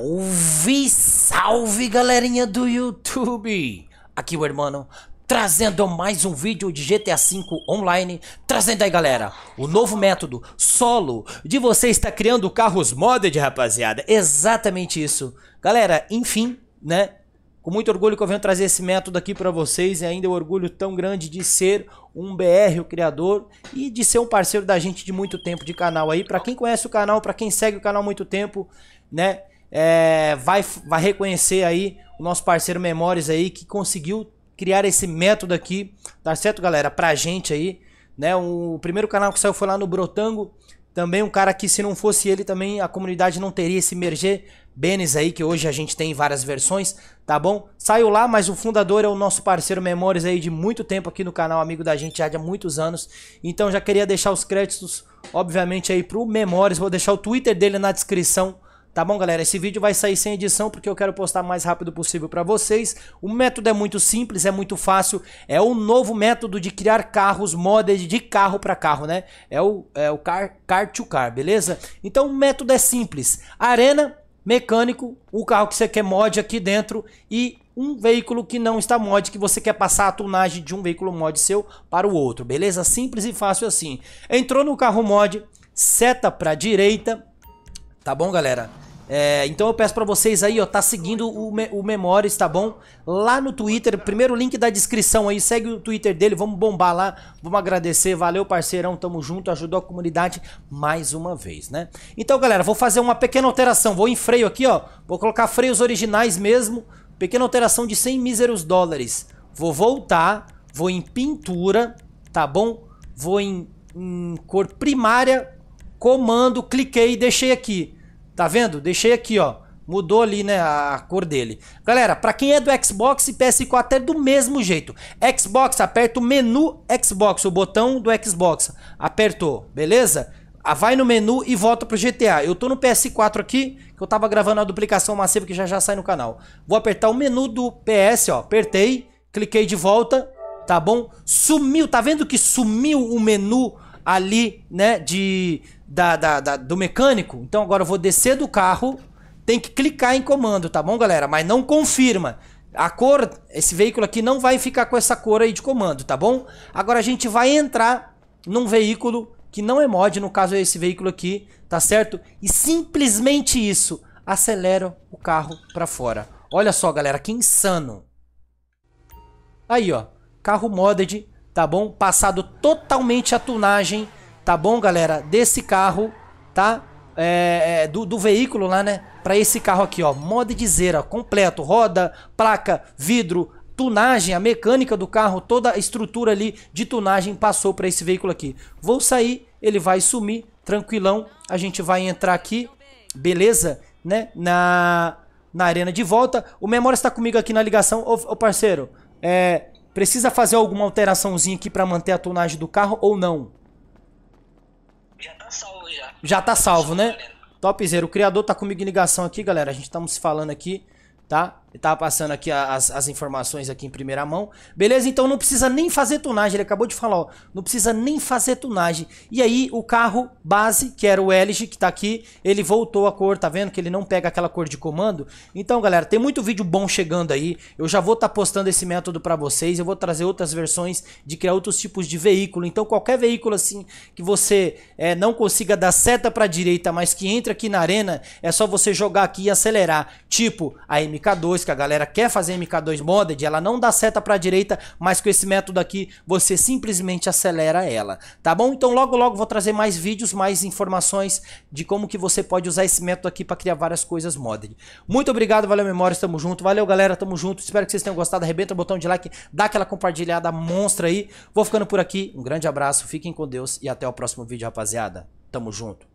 Salve, salve galerinha do YouTube! Aqui o irmão trazendo mais um vídeo de GTA V online, trazendo aí galera, o novo método solo de você estar criando carros modded rapaziada, exatamente isso. Galera, enfim, né, com muito orgulho que eu venho trazer esse método aqui para vocês e ainda o é orgulho tão grande de ser um BR, o criador, e de ser um parceiro da gente de muito tempo de canal aí. Para quem conhece o canal, para quem segue o canal há muito tempo, né? é, vai, vai reconhecer aí o nosso parceiro Memórias aí, que conseguiu criar esse método aqui, tá certo, galera? Pra gente aí, né? O primeiro canal que saiu foi lá no Brotango, também um cara que se não fosse ele também a comunidade não teria esse merger Benes aí, que hoje a gente tem várias versões, tá bom? Saiu lá, mas o fundador é o nosso parceiro Memórias aí de muito tempo aqui no canal, amigo da gente já de há muitos anos. Então já queria deixar os créditos, obviamente, aí pro Memórias. Vou deixar o Twitter dele na descrição Tá bom, galera? Esse vídeo vai sair sem edição porque eu quero postar o mais rápido possível para vocês. O método é muito simples, é muito fácil. É o novo método de criar carros modded de carro para carro, né? É o, é o car, car to car, beleza? Então o método é simples. Arena, mecânico, o carro que você quer mod aqui dentro e um veículo que não está mod, que você quer passar a tunagem de um veículo mod seu para o outro, beleza? Simples e fácil assim. Entrou no carro mod, seta para direita, tá bom, galera? É, então eu peço para vocês aí, ó, tá seguindo o, me o Memórias, tá bom? Lá no Twitter, primeiro link da descrição aí, segue o Twitter dele, vamos bombar lá, vamos agradecer, valeu parceirão, tamo junto, ajudou a comunidade mais uma vez, né? Então galera, vou fazer uma pequena alteração, vou em freio aqui, ó, vou colocar freios originais mesmo, pequena alteração de 100 míseros dólares. Vou voltar, vou em pintura, tá bom? Vou em, em cor primária, comando, cliquei e deixei aqui. Tá vendo? Deixei aqui, ó. Mudou ali, né, a cor dele. Galera, para quem é do Xbox e PS4 é do mesmo jeito. Xbox, aperta o menu Xbox, o botão do Xbox. Apertou, beleza? Ah, vai no menu e volta pro GTA. Eu tô no PS4 aqui, que eu tava gravando a duplicação massiva que já já sai no canal. Vou apertar o menu do PS, ó. Apertei, cliquei de volta, tá bom? Sumiu, tá vendo que sumiu o menu ali, né, de da, da, da, do mecânico. Então agora eu vou descer do carro, tem que clicar em comando, tá bom, galera? Mas não confirma. A cor, esse veículo aqui não vai ficar com essa cor aí de comando, tá bom? Agora a gente vai entrar num veículo que não é mod, no caso é esse veículo aqui, tá certo? E simplesmente isso, acelera o carro para fora. Olha só, galera, que insano. Aí, ó, carro modded, tá bom? Passado totalmente a tunagem Tá bom, galera? Desse carro, tá? É, é, do, do, veículo lá, né? Para esse carro aqui, ó. Modo de zera, completo. Roda, placa, vidro, tunagem, a mecânica do carro, toda a estrutura ali de tunagem passou para esse veículo aqui. Vou sair, ele vai sumir, tranquilão. A gente vai entrar aqui, beleza? Né? Na, na arena de volta. O Memória está comigo aqui na ligação. Ô, ô parceiro, é, precisa fazer alguma alteraçãozinha aqui para manter a tunagem do carro ou não? Já tá salvo já. Já tá salvo, né? Topzera, o criador tá comigo em ligação aqui, galera. A gente estamos falando aqui, tá? Ele tava passando aqui as, as informações aqui em primeira mão. Beleza? Então não precisa nem fazer tunagem. Ele acabou de falar, ó. Não precisa nem fazer tunagem. E aí o carro base, que era o LG, que tá aqui, ele voltou a cor. Tá vendo que ele não pega aquela cor de comando? Então, galera, tem muito vídeo bom chegando aí. Eu já vou estar tá postando esse método para vocês. Eu vou trazer outras versões de criar outros tipos de veículo. Então, qualquer veículo assim que você é, não consiga dar seta pra direita, mas que entra aqui na arena, é só você jogar aqui e acelerar. Tipo a MK2 que a galera quer fazer MK2 modded, ela não dá seta para direita, mas com esse método aqui você simplesmente acelera ela, tá bom? Então logo logo vou trazer mais vídeos, mais informações de como que você pode usar esse método aqui para criar várias coisas modded. Muito obrigado, valeu memória, tamo junto, valeu galera, tamo junto, espero que vocês tenham gostado, arrebenta o botão de like, dá aquela compartilhada monstra aí, vou ficando por aqui, um grande abraço, fiquem com Deus e até o próximo vídeo, rapaziada. Tamo junto.